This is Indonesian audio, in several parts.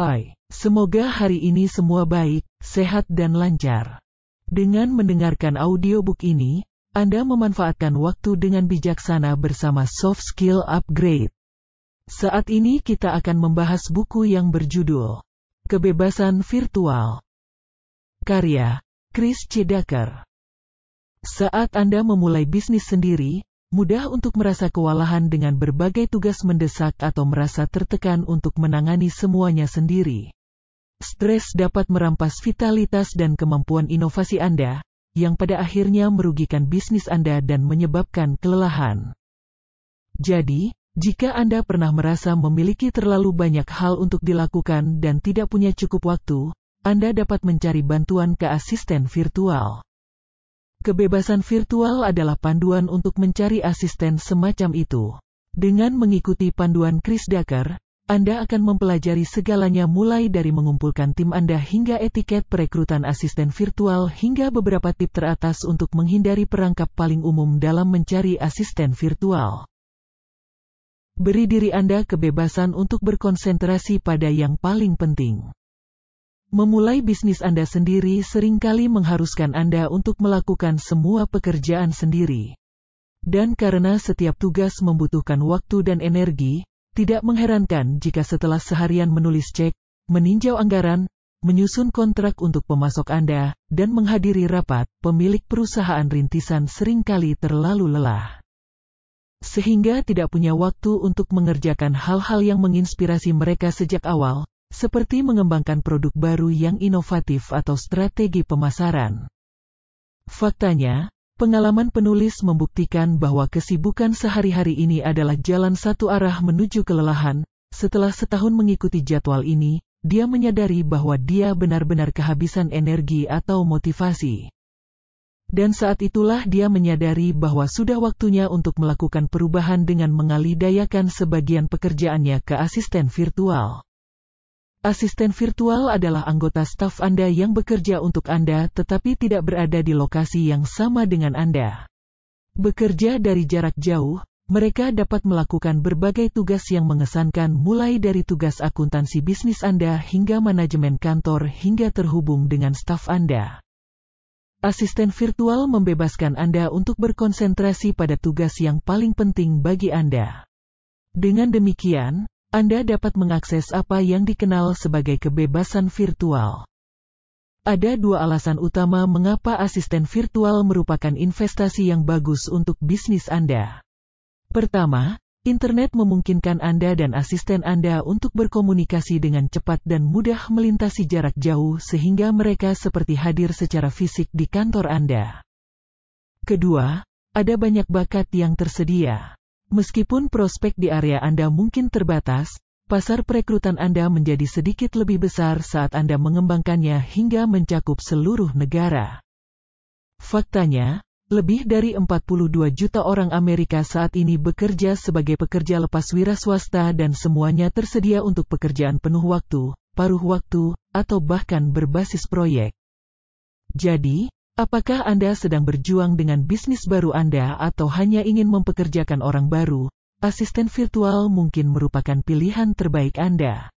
Hai, semoga hari ini semua baik, sehat dan lancar. Dengan mendengarkan audiobook ini, Anda memanfaatkan waktu dengan bijaksana bersama Soft Skill Upgrade. Saat ini kita akan membahas buku yang berjudul Kebebasan Virtual. Karya Chris Cedaker. Saat Anda memulai bisnis sendiri, mudah untuk merasa kewalahan dengan berbagai tugas mendesak atau merasa tertekan untuk menangani semuanya sendiri. Stres dapat merampas vitalitas dan kemampuan inovasi Anda, yang pada akhirnya merugikan bisnis Anda dan menyebabkan kelelahan. Jadi, jika Anda pernah merasa memiliki terlalu banyak hal untuk dilakukan dan tidak punya cukup waktu, Anda dapat mencari bantuan ke asisten virtual. Kebebasan virtual adalah panduan untuk mencari asisten semacam itu. Dengan mengikuti panduan Chris Dakar, Anda akan mempelajari segalanya mulai dari mengumpulkan tim Anda hingga etiket perekrutan asisten virtual hingga beberapa tip teratas untuk menghindari perangkap paling umum dalam mencari asisten virtual. Beri diri Anda kebebasan untuk berkonsentrasi pada yang paling penting. Memulai bisnis Anda sendiri seringkali mengharuskan Anda untuk melakukan semua pekerjaan sendiri. Dan karena setiap tugas membutuhkan waktu dan energi, tidak mengherankan jika setelah seharian menulis cek, meninjau anggaran, menyusun kontrak untuk pemasok Anda, dan menghadiri rapat, pemilik perusahaan rintisan seringkali terlalu lelah. Sehingga tidak punya waktu untuk mengerjakan hal-hal yang menginspirasi mereka sejak awal, seperti mengembangkan produk baru yang inovatif atau strategi pemasaran. Faktanya, pengalaman penulis membuktikan bahwa kesibukan sehari-hari ini adalah jalan satu arah menuju kelelahan. Setelah setahun mengikuti jadwal ini, dia menyadari bahwa dia benar-benar kehabisan energi atau motivasi. Dan saat itulah dia menyadari bahwa sudah waktunya untuk melakukan perubahan dengan mengalihdayakan sebagian pekerjaannya ke asisten virtual. Asisten virtual adalah anggota staf Anda yang bekerja untuk Anda tetapi tidak berada di lokasi yang sama dengan Anda. Bekerja dari jarak jauh, mereka dapat melakukan berbagai tugas yang mengesankan mulai dari tugas akuntansi bisnis Anda hingga manajemen kantor hingga terhubung dengan staf Anda. Asisten virtual membebaskan Anda untuk berkonsentrasi pada tugas yang paling penting bagi Anda. Dengan demikian, anda dapat mengakses apa yang dikenal sebagai kebebasan virtual. Ada dua alasan utama mengapa asisten virtual merupakan investasi yang bagus untuk bisnis Anda. Pertama, internet memungkinkan Anda dan asisten Anda untuk berkomunikasi dengan cepat dan mudah melintasi jarak jauh sehingga mereka seperti hadir secara fisik di kantor Anda. Kedua, ada banyak bakat yang tersedia. Meskipun prospek di area Anda mungkin terbatas, pasar perekrutan Anda menjadi sedikit lebih besar saat Anda mengembangkannya hingga mencakup seluruh negara. Faktanya, lebih dari 42 juta orang Amerika saat ini bekerja sebagai pekerja lepas wira swasta dan semuanya tersedia untuk pekerjaan penuh waktu, paruh waktu, atau bahkan berbasis proyek. Jadi, Apakah Anda sedang berjuang dengan bisnis baru Anda atau hanya ingin mempekerjakan orang baru? Asisten virtual mungkin merupakan pilihan terbaik Anda.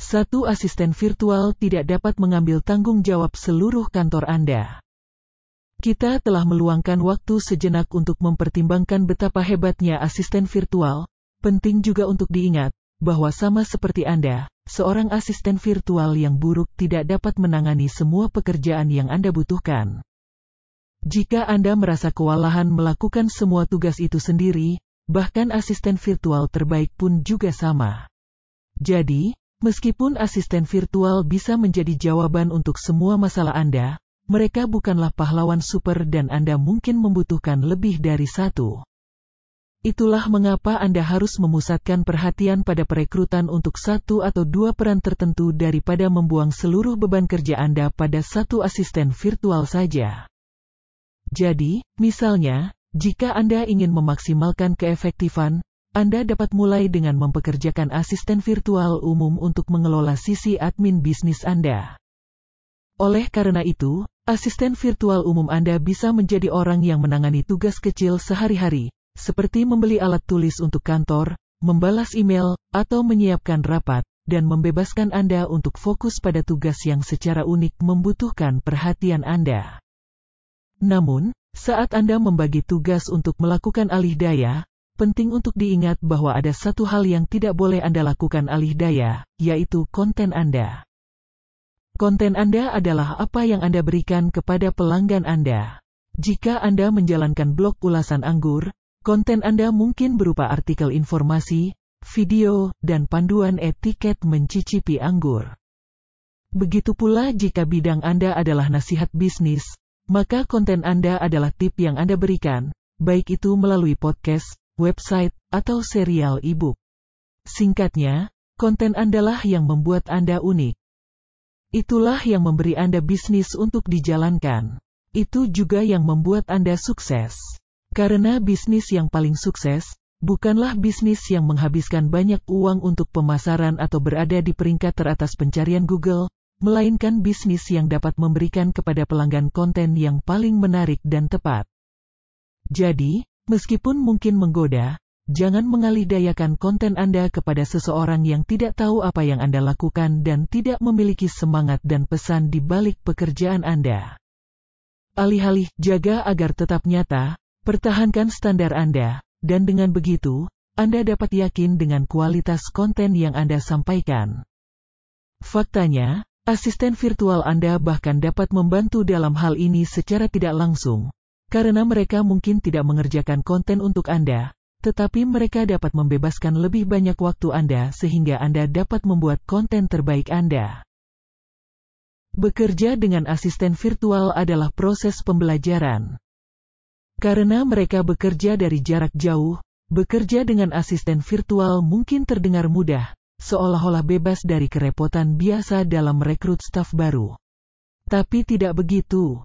Satu asisten virtual tidak dapat mengambil tanggung jawab seluruh kantor Anda. Kita telah meluangkan waktu sejenak untuk mempertimbangkan betapa hebatnya asisten virtual. Penting juga untuk diingat bahwa, sama seperti Anda, Seorang asisten virtual yang buruk tidak dapat menangani semua pekerjaan yang Anda butuhkan. Jika Anda merasa kewalahan melakukan semua tugas itu sendiri, bahkan asisten virtual terbaik pun juga sama. Jadi, meskipun asisten virtual bisa menjadi jawaban untuk semua masalah Anda, mereka bukanlah pahlawan super dan Anda mungkin membutuhkan lebih dari satu. Itulah mengapa Anda harus memusatkan perhatian pada perekrutan untuk satu atau dua peran tertentu daripada membuang seluruh beban kerja Anda pada satu asisten virtual saja. Jadi, misalnya, jika Anda ingin memaksimalkan keefektifan, Anda dapat mulai dengan mempekerjakan asisten virtual umum untuk mengelola sisi admin bisnis Anda. Oleh karena itu, asisten virtual umum Anda bisa menjadi orang yang menangani tugas kecil sehari-hari, seperti membeli alat tulis untuk kantor, membalas email, atau menyiapkan rapat, dan membebaskan Anda untuk fokus pada tugas yang secara unik membutuhkan perhatian Anda. Namun, saat Anda membagi tugas untuk melakukan alih daya, penting untuk diingat bahwa ada satu hal yang tidak boleh Anda lakukan alih daya, yaitu konten Anda. Konten Anda adalah apa yang Anda berikan kepada pelanggan Anda. Jika Anda menjalankan blog ulasan anggur, Konten Anda mungkin berupa artikel informasi, video, dan panduan etiket mencicipi anggur. Begitu pula jika bidang Anda adalah nasihat bisnis, maka konten Anda adalah tip yang Anda berikan, baik itu melalui podcast, website, atau serial e-book. Singkatnya, konten Anda Andalah yang membuat Anda unik. Itulah yang memberi Anda bisnis untuk dijalankan. Itu juga yang membuat Anda sukses. Karena bisnis yang paling sukses, bukanlah bisnis yang menghabiskan banyak uang untuk pemasaran atau berada di peringkat teratas pencarian Google, melainkan bisnis yang dapat memberikan kepada pelanggan konten yang paling menarik dan tepat. Jadi, meskipun mungkin menggoda, jangan mengalihdayakan konten Anda kepada seseorang yang tidak tahu apa yang Anda lakukan dan tidak memiliki semangat dan pesan di balik pekerjaan Anda. Alih-alih jaga agar tetap nyata, Pertahankan standar Anda, dan dengan begitu, Anda dapat yakin dengan kualitas konten yang Anda sampaikan. Faktanya, asisten virtual Anda bahkan dapat membantu dalam hal ini secara tidak langsung, karena mereka mungkin tidak mengerjakan konten untuk Anda, tetapi mereka dapat membebaskan lebih banyak waktu Anda sehingga Anda dapat membuat konten terbaik Anda. Bekerja dengan asisten virtual adalah proses pembelajaran. Karena mereka bekerja dari jarak jauh, bekerja dengan asisten virtual mungkin terdengar mudah, seolah-olah bebas dari kerepotan biasa dalam merekrut staf baru. Tapi tidak begitu.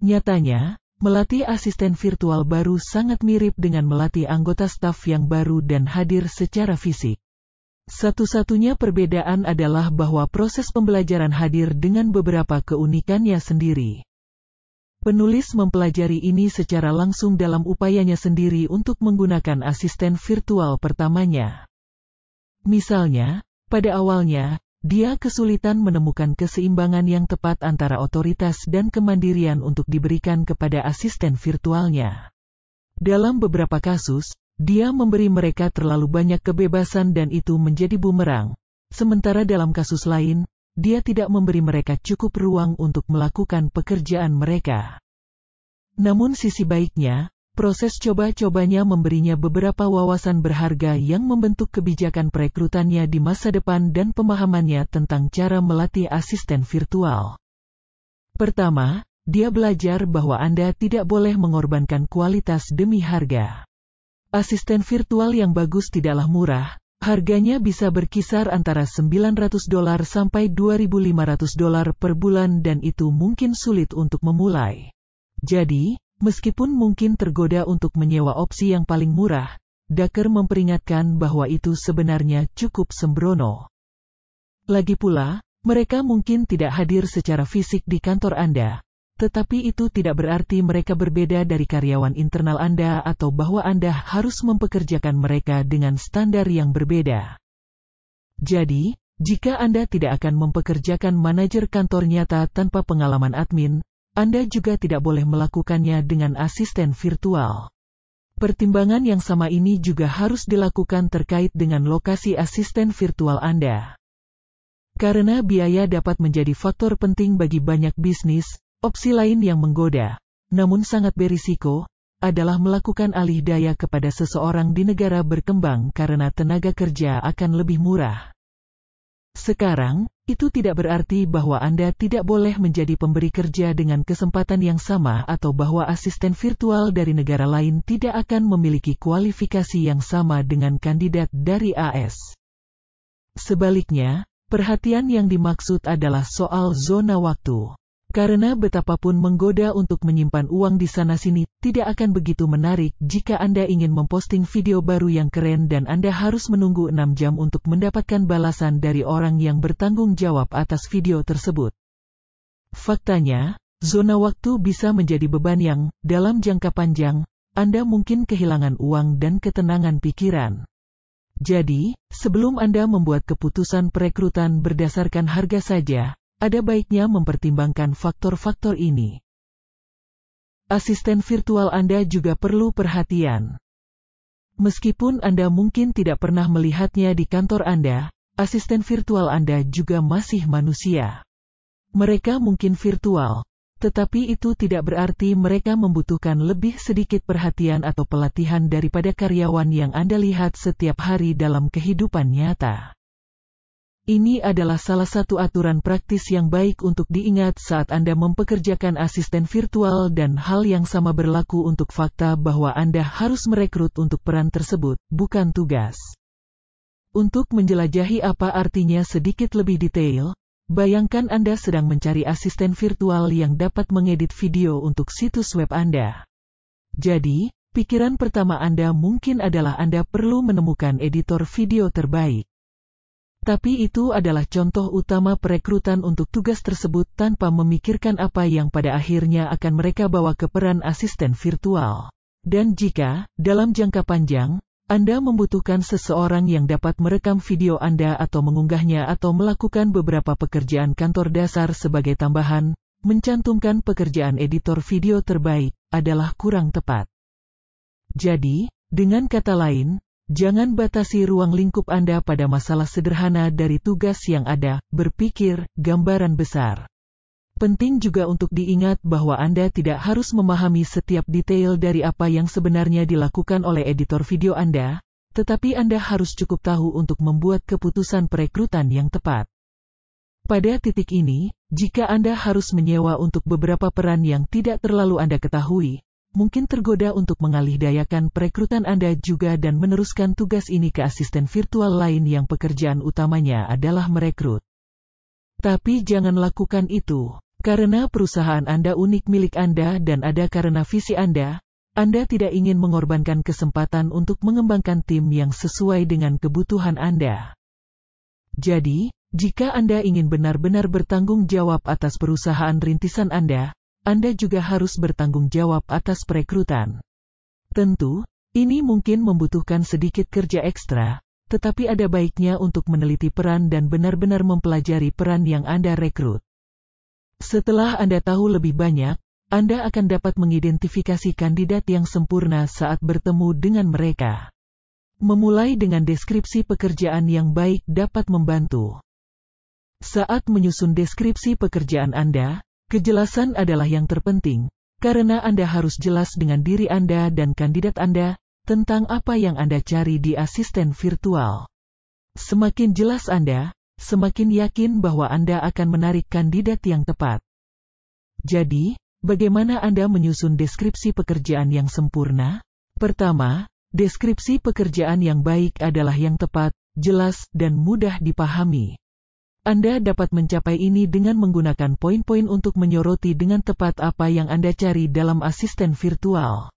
Nyatanya, melatih asisten virtual baru sangat mirip dengan melatih anggota staf yang baru dan hadir secara fisik. Satu-satunya perbedaan adalah bahwa proses pembelajaran hadir dengan beberapa keunikannya sendiri. Penulis mempelajari ini secara langsung dalam upayanya sendiri untuk menggunakan asisten virtual pertamanya. Misalnya, pada awalnya, dia kesulitan menemukan keseimbangan yang tepat antara otoritas dan kemandirian untuk diberikan kepada asisten virtualnya. Dalam beberapa kasus, dia memberi mereka terlalu banyak kebebasan dan itu menjadi bumerang. Sementara dalam kasus lain, dia tidak memberi mereka cukup ruang untuk melakukan pekerjaan mereka. Namun sisi baiknya, proses coba-cobanya memberinya beberapa wawasan berharga yang membentuk kebijakan perekrutannya di masa depan dan pemahamannya tentang cara melatih asisten virtual. Pertama, dia belajar bahwa Anda tidak boleh mengorbankan kualitas demi harga. Asisten virtual yang bagus tidaklah murah, Harganya bisa berkisar antara 900 dolar sampai 2500 dolar per bulan dan itu mungkin sulit untuk memulai. Jadi, meskipun mungkin tergoda untuk menyewa opsi yang paling murah, Daker memperingatkan bahwa itu sebenarnya cukup sembrono. Lagi pula, mereka mungkin tidak hadir secara fisik di kantor Anda, tetapi itu tidak berarti mereka berbeda dari karyawan internal Anda atau bahwa Anda harus mempekerjakan mereka dengan standar yang berbeda. Jadi, jika Anda tidak akan mempekerjakan manajer kantor nyata tanpa pengalaman admin, Anda juga tidak boleh melakukannya dengan asisten virtual. Pertimbangan yang sama ini juga harus dilakukan terkait dengan lokasi asisten virtual Anda. Karena biaya dapat menjadi faktor penting bagi banyak bisnis, Opsi lain yang menggoda, namun sangat berisiko, adalah melakukan alih daya kepada seseorang di negara berkembang karena tenaga kerja akan lebih murah. Sekarang, itu tidak berarti bahwa Anda tidak boleh menjadi pemberi kerja dengan kesempatan yang sama atau bahwa asisten virtual dari negara lain tidak akan memiliki kualifikasi yang sama dengan kandidat dari AS. Sebaliknya, perhatian yang dimaksud adalah soal zona waktu. Karena betapapun menggoda untuk menyimpan uang di sana-sini, tidak akan begitu menarik jika Anda ingin memposting video baru yang keren dan Anda harus menunggu 6 jam untuk mendapatkan balasan dari orang yang bertanggung jawab atas video tersebut. Faktanya, zona waktu bisa menjadi beban yang, dalam jangka panjang, Anda mungkin kehilangan uang dan ketenangan pikiran. Jadi, sebelum Anda membuat keputusan perekrutan berdasarkan harga saja, ada baiknya mempertimbangkan faktor-faktor ini. Asisten virtual Anda juga perlu perhatian. Meskipun Anda mungkin tidak pernah melihatnya di kantor Anda, asisten virtual Anda juga masih manusia. Mereka mungkin virtual, tetapi itu tidak berarti mereka membutuhkan lebih sedikit perhatian atau pelatihan daripada karyawan yang Anda lihat setiap hari dalam kehidupan nyata. Ini adalah salah satu aturan praktis yang baik untuk diingat saat Anda mempekerjakan asisten virtual dan hal yang sama berlaku untuk fakta bahwa Anda harus merekrut untuk peran tersebut, bukan tugas. Untuk menjelajahi apa artinya sedikit lebih detail, bayangkan Anda sedang mencari asisten virtual yang dapat mengedit video untuk situs web Anda. Jadi, pikiran pertama Anda mungkin adalah Anda perlu menemukan editor video terbaik. Tapi itu adalah contoh utama perekrutan untuk tugas tersebut tanpa memikirkan apa yang pada akhirnya akan mereka bawa ke peran asisten virtual. Dan jika, dalam jangka panjang, Anda membutuhkan seseorang yang dapat merekam video Anda atau mengunggahnya atau melakukan beberapa pekerjaan kantor dasar sebagai tambahan, mencantumkan pekerjaan editor video terbaik adalah kurang tepat. Jadi, dengan kata lain, Jangan batasi ruang lingkup Anda pada masalah sederhana dari tugas yang ada, berpikir, gambaran besar. Penting juga untuk diingat bahwa Anda tidak harus memahami setiap detail dari apa yang sebenarnya dilakukan oleh editor video Anda, tetapi Anda harus cukup tahu untuk membuat keputusan perekrutan yang tepat. Pada titik ini, jika Anda harus menyewa untuk beberapa peran yang tidak terlalu Anda ketahui, mungkin tergoda untuk mengalihdayakan perekrutan Anda juga dan meneruskan tugas ini ke asisten virtual lain yang pekerjaan utamanya adalah merekrut. Tapi jangan lakukan itu, karena perusahaan Anda unik milik Anda dan ada karena visi Anda, Anda tidak ingin mengorbankan kesempatan untuk mengembangkan tim yang sesuai dengan kebutuhan Anda. Jadi, jika Anda ingin benar-benar bertanggung jawab atas perusahaan rintisan Anda, anda juga harus bertanggung jawab atas perekrutan. Tentu, ini mungkin membutuhkan sedikit kerja ekstra, tetapi ada baiknya untuk meneliti peran dan benar-benar mempelajari peran yang Anda rekrut. Setelah Anda tahu lebih banyak, Anda akan dapat mengidentifikasi kandidat yang sempurna saat bertemu dengan mereka. Memulai dengan deskripsi pekerjaan yang baik dapat membantu. Saat menyusun deskripsi pekerjaan Anda, Kejelasan adalah yang terpenting, karena Anda harus jelas dengan diri Anda dan kandidat Anda tentang apa yang Anda cari di asisten virtual. Semakin jelas Anda, semakin yakin bahwa Anda akan menarik kandidat yang tepat. Jadi, bagaimana Anda menyusun deskripsi pekerjaan yang sempurna? Pertama, deskripsi pekerjaan yang baik adalah yang tepat, jelas, dan mudah dipahami. Anda dapat mencapai ini dengan menggunakan poin-poin untuk menyoroti dengan tepat apa yang Anda cari dalam asisten virtual.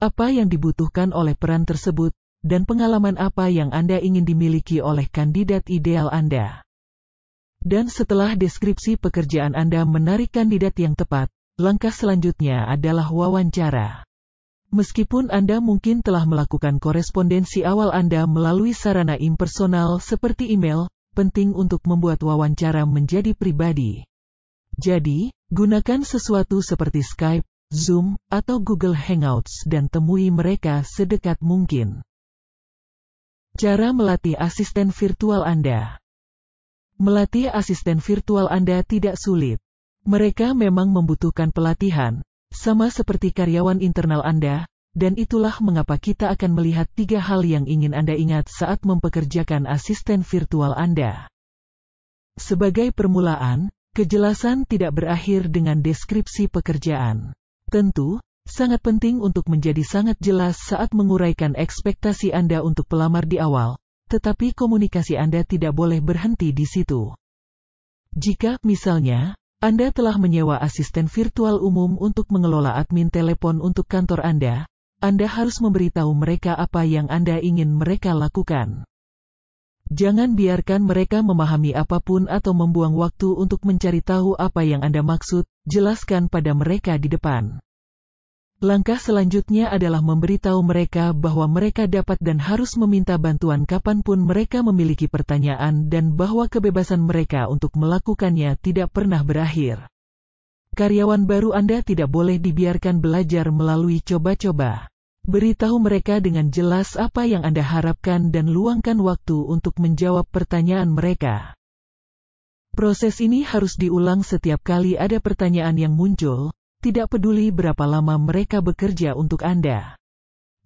Apa yang dibutuhkan oleh peran tersebut, dan pengalaman apa yang Anda ingin dimiliki oleh kandidat ideal Anda. Dan setelah deskripsi pekerjaan Anda menarik kandidat yang tepat, langkah selanjutnya adalah wawancara. Meskipun Anda mungkin telah melakukan korespondensi awal Anda melalui sarana impersonal seperti email, penting untuk membuat wawancara menjadi pribadi. Jadi, gunakan sesuatu seperti Skype, Zoom, atau Google Hangouts dan temui mereka sedekat mungkin. Cara melatih asisten virtual Anda Melatih asisten virtual Anda tidak sulit. Mereka memang membutuhkan pelatihan, sama seperti karyawan internal Anda, dan itulah mengapa kita akan melihat tiga hal yang ingin Anda ingat saat mempekerjakan asisten virtual Anda. Sebagai permulaan, kejelasan tidak berakhir dengan deskripsi pekerjaan. Tentu, sangat penting untuk menjadi sangat jelas saat menguraikan ekspektasi Anda untuk pelamar di awal, tetapi komunikasi Anda tidak boleh berhenti di situ. Jika, misalnya, Anda telah menyewa asisten virtual umum untuk mengelola admin telepon untuk kantor Anda, anda harus memberitahu mereka apa yang Anda ingin mereka lakukan. Jangan biarkan mereka memahami apapun atau membuang waktu untuk mencari tahu apa yang Anda maksud, jelaskan pada mereka di depan. Langkah selanjutnya adalah memberitahu mereka bahwa mereka dapat dan harus meminta bantuan kapanpun mereka memiliki pertanyaan dan bahwa kebebasan mereka untuk melakukannya tidak pernah berakhir. Karyawan baru Anda tidak boleh dibiarkan belajar melalui coba-coba. Beritahu mereka dengan jelas apa yang Anda harapkan dan luangkan waktu untuk menjawab pertanyaan mereka. Proses ini harus diulang setiap kali ada pertanyaan yang muncul, tidak peduli berapa lama mereka bekerja untuk Anda.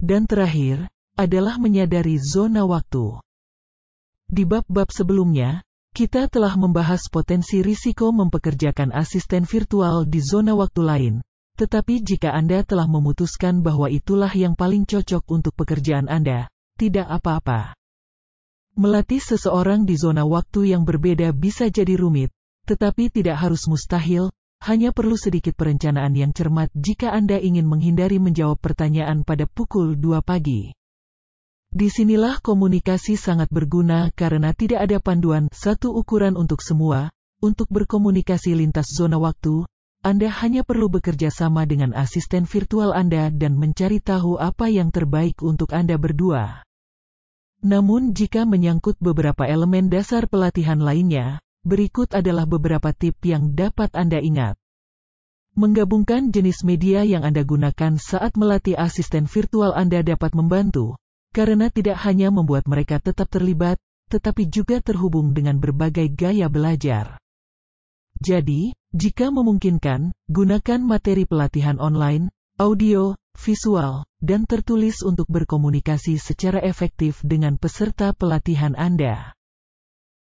Dan terakhir, adalah menyadari zona waktu. Di bab-bab sebelumnya, kita telah membahas potensi risiko mempekerjakan asisten virtual di zona waktu lain, tetapi jika Anda telah memutuskan bahwa itulah yang paling cocok untuk pekerjaan Anda, tidak apa-apa. Melatih seseorang di zona waktu yang berbeda bisa jadi rumit, tetapi tidak harus mustahil, hanya perlu sedikit perencanaan yang cermat jika Anda ingin menghindari menjawab pertanyaan pada pukul 2 pagi. Disinilah komunikasi sangat berguna karena tidak ada panduan satu ukuran untuk semua, untuk berkomunikasi lintas zona waktu, anda hanya perlu bekerja sama dengan asisten virtual Anda dan mencari tahu apa yang terbaik untuk Anda berdua. Namun jika menyangkut beberapa elemen dasar pelatihan lainnya, berikut adalah beberapa tip yang dapat Anda ingat. Menggabungkan jenis media yang Anda gunakan saat melatih asisten virtual Anda dapat membantu, karena tidak hanya membuat mereka tetap terlibat, tetapi juga terhubung dengan berbagai gaya belajar. Jadi, jika memungkinkan, gunakan materi pelatihan online, audio, visual, dan tertulis untuk berkomunikasi secara efektif dengan peserta pelatihan Anda.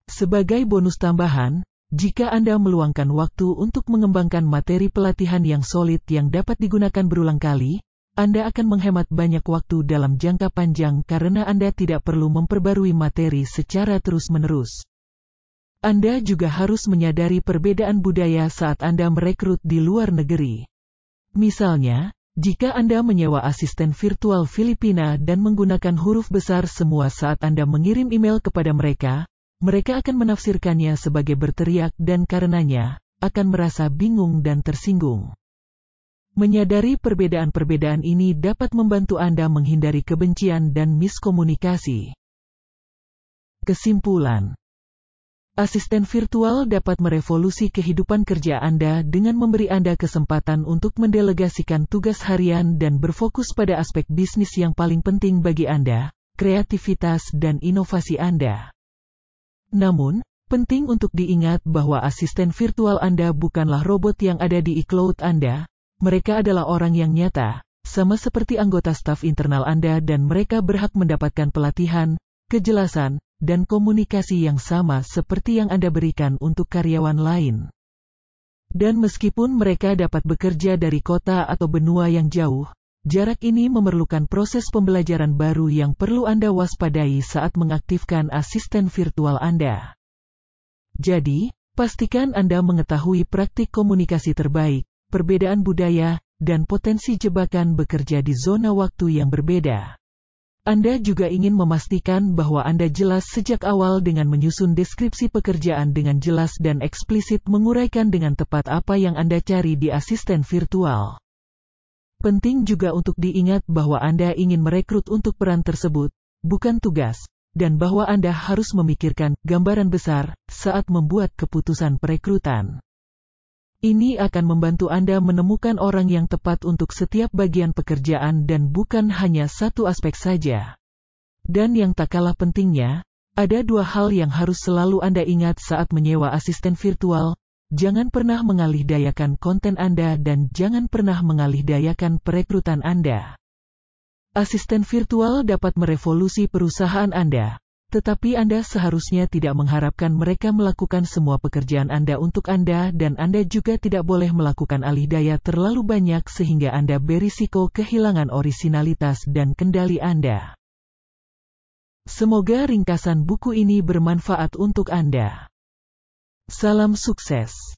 Sebagai bonus tambahan, jika Anda meluangkan waktu untuk mengembangkan materi pelatihan yang solid yang dapat digunakan berulang kali, Anda akan menghemat banyak waktu dalam jangka panjang karena Anda tidak perlu memperbarui materi secara terus-menerus. Anda juga harus menyadari perbedaan budaya saat Anda merekrut di luar negeri. Misalnya, jika Anda menyewa asisten virtual Filipina dan menggunakan huruf besar semua saat Anda mengirim email kepada mereka, mereka akan menafsirkannya sebagai berteriak dan karenanya, akan merasa bingung dan tersinggung. Menyadari perbedaan-perbedaan ini dapat membantu Anda menghindari kebencian dan miskomunikasi. Kesimpulan Asisten virtual dapat merevolusi kehidupan kerja Anda dengan memberi Anda kesempatan untuk mendelegasikan tugas harian dan berfokus pada aspek bisnis yang paling penting bagi Anda, kreativitas dan inovasi Anda. Namun, penting untuk diingat bahwa asisten virtual Anda bukanlah robot yang ada di iCloud Anda, mereka adalah orang yang nyata, sama seperti anggota staf internal Anda dan mereka berhak mendapatkan pelatihan, kejelasan, dan komunikasi yang sama seperti yang Anda berikan untuk karyawan lain. Dan meskipun mereka dapat bekerja dari kota atau benua yang jauh, jarak ini memerlukan proses pembelajaran baru yang perlu Anda waspadai saat mengaktifkan asisten virtual Anda. Jadi, pastikan Anda mengetahui praktik komunikasi terbaik, perbedaan budaya, dan potensi jebakan bekerja di zona waktu yang berbeda. Anda juga ingin memastikan bahwa Anda jelas sejak awal dengan menyusun deskripsi pekerjaan dengan jelas dan eksplisit menguraikan dengan tepat apa yang Anda cari di asisten virtual. Penting juga untuk diingat bahwa Anda ingin merekrut untuk peran tersebut, bukan tugas, dan bahwa Anda harus memikirkan gambaran besar saat membuat keputusan perekrutan. Ini akan membantu Anda menemukan orang yang tepat untuk setiap bagian pekerjaan dan bukan hanya satu aspek saja. Dan yang tak kalah pentingnya, ada dua hal yang harus selalu Anda ingat saat menyewa asisten virtual, jangan pernah mengalihdayakan konten Anda dan jangan pernah mengalihdayakan perekrutan Anda. Asisten virtual dapat merevolusi perusahaan Anda. Tetapi Anda seharusnya tidak mengharapkan mereka melakukan semua pekerjaan Anda untuk Anda dan Anda juga tidak boleh melakukan alih daya terlalu banyak sehingga Anda berisiko kehilangan orisinalitas dan kendali Anda. Semoga ringkasan buku ini bermanfaat untuk Anda. Salam sukses.